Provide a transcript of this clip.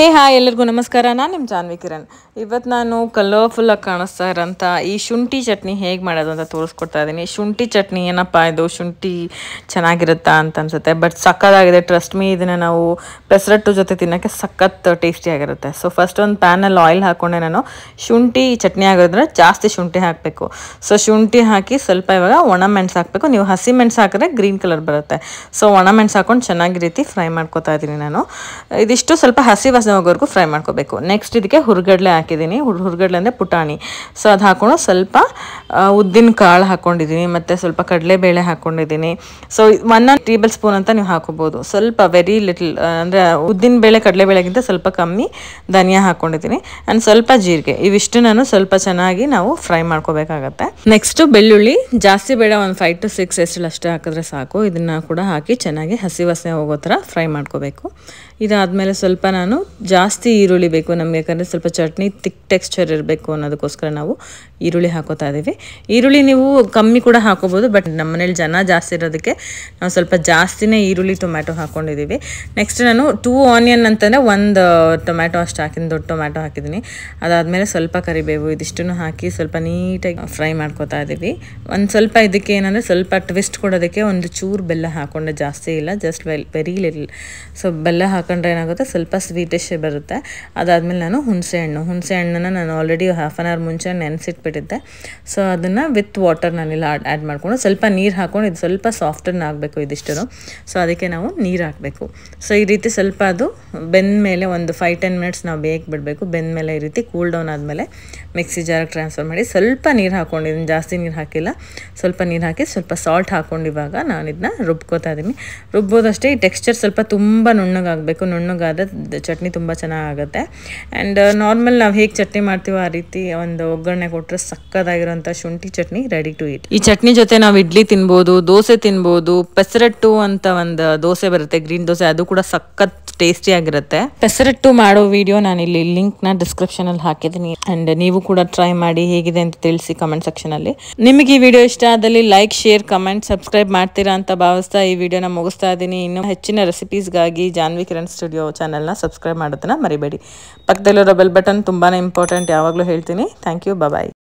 ಹೇ hi ಎಲ್ಲರಿಗೂ ನಮಸ್ಕಾರ ನಾನು ನಿಮ್ಮ ಜಾನ್ವಿ ಕಿರಣ್ ಇವತ್ತು ನಾನು ಕಲರ್ಫುಲ್ಲಾಗಿ ಕಾಣಿಸ್ತಾ ಇರೋಂಥ ಈ ಶುಂಠಿ ಚಟ್ನಿ ಹೇಗೆ ಮಾಡೋದು ಅಂತ ತೋರಿಸ್ಕೊಡ್ತಾ ಇದ್ದೀನಿ ಶುಂಠಿ ಚಟ್ನಿ ಏನಪ್ಪ ಇದು ಶುಂಠಿ ಚೆನ್ನಾಗಿರುತ್ತಾ ಅಂತ ಅನ್ಸುತ್ತೆ ಬಟ್ ಸಕ್ಕತ್ತಾಗಿದೆ ಟ್ರಸ್ಟ್ ಮೀ ಇದನ್ನು ನಾವು ಪೆಸರಟ್ಟು ಜೊತೆ ತಿನ್ನೋಕ್ಕೆ ಸಖತ್ ಟೇಸ್ಟಿಯಾಗಿರುತ್ತೆ ಸೊ ಫಸ್ಟ್ ಒಂದು ಪ್ಯಾನಲ್ಲಿ ಆಯಿಲ್ ಹಾಕ್ಕೊಂಡೆ ನಾನು ಶುಂಠಿ ಚಟ್ನಿ ಆಗೋದ್ರೆ ಜಾಸ್ತಿ ಶುಂಠಿ ಹಾಕಬೇಕು ಸೊ ಶುಂಠಿ ಹಾಕಿ ಸ್ವಲ್ಪ ಇವಾಗ ಒಣ ಮೆಣಸು ಹಾಕಬೇಕು ನೀವು ಹಸಿ ಮೆಣಸು ಹಾಕಿದ್ರೆ ಗ್ರೀನ್ ಕಲರ್ ಬರುತ್ತೆ ಸೊ ಒಣ ಮೆಣಸು ಹಾಕ್ಕೊಂಡು ಚೆನ್ನಾಗಿ ರೀತಿ ಫ್ರೈ ಮಾಡ್ಕೊತಾ ಇದ್ದೀನಿ ನಾನು ಇದಿಷ್ಟು ಸ್ವಲ್ಪ ಹಸಿ ವಾಸನೆ ಹೋಗೋವರೆಗೂ ಫ್ರೈ ಮಾಡ್ಕೋಬೇಕು ನೆಕ್ಸ್ಟ್ ಇದಕ್ಕೆ ಹುರುಗಡಲೆ ಹಾಕಿ ಹಾಕಿದ್ದೀನಿ ಹುರ್ಗಡ್ಲೆ ಅಂದರೆ ಪುಟಾಣಿ ಸೊ ಅದು ಹಾಕೊಂಡು ಸ್ವಲ್ಪ ಉದ್ದಿನ ಕಾಳು ಹಾಕ್ಕೊಂಡಿದ್ದೀನಿ ಮತ್ತು ಸ್ವಲ್ಪ ಕಡಲೆಬೇಳೆ ಹಾಕ್ಕೊಂಡಿದ್ದೀನಿ so one on tablespoon ಅಂತ ನೀವು ಹಾಕೋಬೋದು ಸ್ವಲ್ಪ ವೆರಿ ಲಿಟಲ್ ಅಂದರೆ ಉದ್ದಿನ ಬೇಳೆ ಕಡಲೆಬೇಳೆಗಿಂತ ಸ್ವಲ್ಪ ಕಮ್ಮಿ ಧನಿಯಾ ಹಾಕ್ಕೊಂಡಿದ್ದೀನಿ ಆ್ಯಂಡ್ ಸ್ವಲ್ಪ ಜೀರಿಗೆ ಇವಿಷ್ಟು ನಾನು ಸ್ವಲ್ಪ ಚೆನ್ನಾಗಿ ನಾವು ಫ್ರೈ ಮಾಡ್ಕೋಬೇಕಾಗತ್ತೆ ನೆಕ್ಸ್ಟು ಬೆಳ್ಳುಳ್ಳಿ ಜಾಸ್ತಿ ಬೇಳೆ ಒಂದು ಫೈವ್ ಟು ಸಿಕ್ಸ್ ಎಷ್ಟು ಅಷ್ಟೇ ಹಾಕಿದ್ರೆ ಸಾಕು ಇದನ್ನು ಕೂಡ ಹಾಕಿ ಚೆನ್ನಾಗಿ ಹಸಿ ವಾಸನೆ ಹೋಗೋ ಥರ ಫ್ರೈ ಮಾಡ್ಕೋಬೇಕು ಇದಾದಮೇಲೆ ಸ್ವಲ್ಪ ನಾನು ಜಾಸ್ತಿ ಈರುಳ್ಳಿ ಬೇಕು ನಮಗೆ ಯಾಕಂದರೆ ಸ್ವಲ್ಪ ಚಟ್ನಿ ತಿಕ್ ಟೆಕ್ಸ್ಚರ್ ಇರಬೇಕು ಅನ್ನೋದಕ್ಕೋಸ್ಕರ ನಾವು ಈರುಳ್ಳಿ ಹಾಕೋತಾ ಇದ್ದೀವಿ ಈರುಳ್ಳಿ ನೀವು ಕಮ್ಮಿ ಕೂಡ ಹಾಕೋಬೋದು ಬಟ್ ನಮ್ಮ ಮನೇಲಿ ಜನ ಜಾಸ್ತಿ ಇರೋದಕ್ಕೆ ನಾವು ಸ್ವಲ್ಪ ಜಾಸ್ತಿನೇ ಈರುಳ್ಳಿ ಟೊಮ್ಯಾಟೊ ಹಾಕ್ಕೊಂಡಿದ್ದೀವಿ ನೆಕ್ಸ್ಟ್ ನಾನು ಟೂ ಆನಿಯನ್ ಅಂತಂದರೆ ಒಂದು ಟೊಮ್ಯಾಟೊ ಅಷ್ಟು ಹಾಕಿದ್ದು ದೊಡ್ಡ ಟೊಮ್ಯಾಟೊ ಹಾಕಿದ್ದೀನಿ ಅದಾದಮೇಲೆ ಸ್ವಲ್ಪ ಕರಿಬೇವು ಇದಿಷ್ಟನ್ನು ಹಾಕಿ ಸ್ವಲ್ಪ ನೀಟಾಗಿ ಫ್ರೈ ಮಾಡ್ಕೋತಾ ಇದ್ದೀವಿ ಒಂದು ಸ್ವಲ್ಪ ಇದಕ್ಕೆ ಏನಂದರೆ ಸ್ವಲ್ಪ ಟ್ವಿಸ್ಟ್ ಕೊಡೋದಕ್ಕೆ ಒಂದು ಚೂರು ಬೆಲ್ಲ ಹಾಕೊಂಡೆ ಜಾಸ್ತಿ ಇಲ್ಲ ಜಸ್ಟ್ ವೆಲ್ ವೆರಿ ಸೊ ಬೆಲ್ಲ ಹಾಕೊಂಡ್ರೆ ಏನಾಗುತ್ತೆ ಸ್ವಲ್ಪ ಸ್ವೀಟಿಶ್ ಬರುತ್ತೆ ಅದಾದಮೇಲೆ ನಾನು ಹುಣಸೆ ಹಣ್ಣು ಹುಣಸೆ ಹಣ್ಣನ್ನು ನಾನು ಆಲ್ರೆಡಿ ಹಾಫ್ ಆನ್ ಅವರ್ ಮುಂಚೆ ನೆನೆಸಿಟ್ಬಿಟ್ಟಿದ್ದೆ ಸೊ ಅದನ್ನು ವಿತ್ ವಾಟರ್ ನಾನಿಲ್ಲ ಆ್ಯಡ್ ಮಾಡಿಕೊಂಡು ಸ್ವಲ್ಪ ನೀರು ಹಾಕ್ಕೊಂಡು ಇದು ಸ್ವಲ್ಪ ಸಾಫ್ಟನ್ನು ಆಗಬೇಕು ಇದಿಷ್ಟು ಸೊ ಅದಕ್ಕೆ ನಾವು ನೀರು ಹಾಕಬೇಕು ಸೊ ಈ ರೀತಿ ಸ್ವಲ್ಪ ಅದು ಬೆಂದ ಮೇಲೆ ಒಂದು ಫೈವ್ ಟೆನ್ ಮಿನಿಟ್ಸ್ ನಾವು ಬೇಕು ಬಿಡಬೇಕು ಬೆಂದ ಮೇಲೆ ಈ ರೀತಿ ಕೂಲ್ ಡೌನ್ ಆದಮೇಲೆ ಮಿಕ್ಸಿ ಜಾರಿಗೆ ಟ್ರಾನ್ಸ್ಫರ್ ಮಾಡಿ ಸ್ವಲ್ಪ ನೀರು ಇದನ್ನು ಜಾಸ್ತಿ ನೀರು ಹಾಕಿಲ್ಲ ಸ್ವಲ್ಪ ನೀರು ಹಾಕಿ ಸ್ವಲ್ಪ ಸಾಲ್ಟ್ ಹಾಕ್ಕೊಂಡು ಇವಾಗ ನಾನು ಇದನ್ನ ರುಬ್ಕೋತಾ ಇದ್ದೀನಿ ರುಬ್ಬೋದಷ್ಟೇ ಈ ಟೆಕ್ಸ್ಚರ್ ಸ್ವಲ್ಪ ತುಂಬ ನುಣ್ಣಗಾಗಬೇಕು ನುಣ್ಣಗಾದ ಚಟ್ನಿ ತುಂಬ ಚೆನ್ನಾಗಾಗುತ್ತೆ ಆ್ಯಂಡ್ ನಾರ್ಮಲ್ ನಾವು ಹೇಗೆ ಚಟ್ನಿ ಮಾಡ್ತೀವೋ ಆ ರೀತಿ ಒಂದು ಒಗ್ಗರಣೆ ಕೊಟ್ಟರೆ ಸಕ್ಕದಾಗಿರುವಂಥ ಶುಂಠಿ ಚಟ್ನಿ ರೆಡಿ ಟು ಇಟ್ ಈ ಚಟ್ನಿ ಜೊತೆ ನಾವು ಇಡ್ಲಿ ತಿನ್ಬೋದು ದೋಸೆ ತಿನ್ಬೋದು ಪೆಸರಟ್ಟು ಅಂತ ಒಂದು ದೋಸೆ ಬರುತ್ತೆ ಗ್ರೀನ್ ದೋಸೆ ಅದು ಕೂಡ ಸಖತ್ ಟೇಸ್ಟಿ ಆಗಿರುತ್ತೆ ಪೆಸರಟ್ಟು ಮಾಡೋ ವಿಡಿಯೋ ನಾನು ಇಲ್ಲಿ ಲಿಂಕ್ ನ ಡಿಸ್ಕ್ರಿಪ್ಷನ್ ಅಲ್ಲಿ ಹಾಕಿದೀನಿ ಅಂಡ್ ನೀವು ಕೂಡ ಟ್ರೈ ಮಾಡಿ ಹೇಗಿದೆ ಅಂತ ತಿಳಿಸಿ ಕಮೆಂಟ್ ಸೆಕ್ಷನ್ ಅಲ್ಲಿ ನಿಮಗೆ ಈ ವಿಡಿಯೋ ಇಷ್ಟ ಆದಲ್ಲಿ ಲೈಕ್ ಶೇರ್ ಕಮೆಂಟ್ ಸಬ್ಸ್ಕ್ರೈಬ್ ಮಾಡ್ತೀರಾ ಅಂತ ಭಾವಿಸ್ತಾ ಈ ವಿಡಿಯೋನ ಮುಗಿಸ್ತಾ ಇದ್ದೀನಿ ಇನ್ನೂ ಹೆಚ್ಚಿನ ರೆಸಿಪೀಸ್ಗಾಗಿ ಜಾನ್ವಿ ಕಿರಣ್ ಸ್ಟುಡಿಯೋ ನ ಸಬ್ಸ್ಕ್ರೈಬ್ ಮಾಡೋದನ್ನ ಮರಿಬೇಡಿ ಪಕ್ಕದಲ್ಲಿರೋ ಬೆಲ್ ಬಟನ್ ತುಂಬಾ ಇಂಪಾರ್ಟೆಂಟ್ ಯಾವಾಗಲೂ ಹೇಳ್ತೀನಿ ಥ್ಯಾಂಕ್ ಯು ಬಾಯ್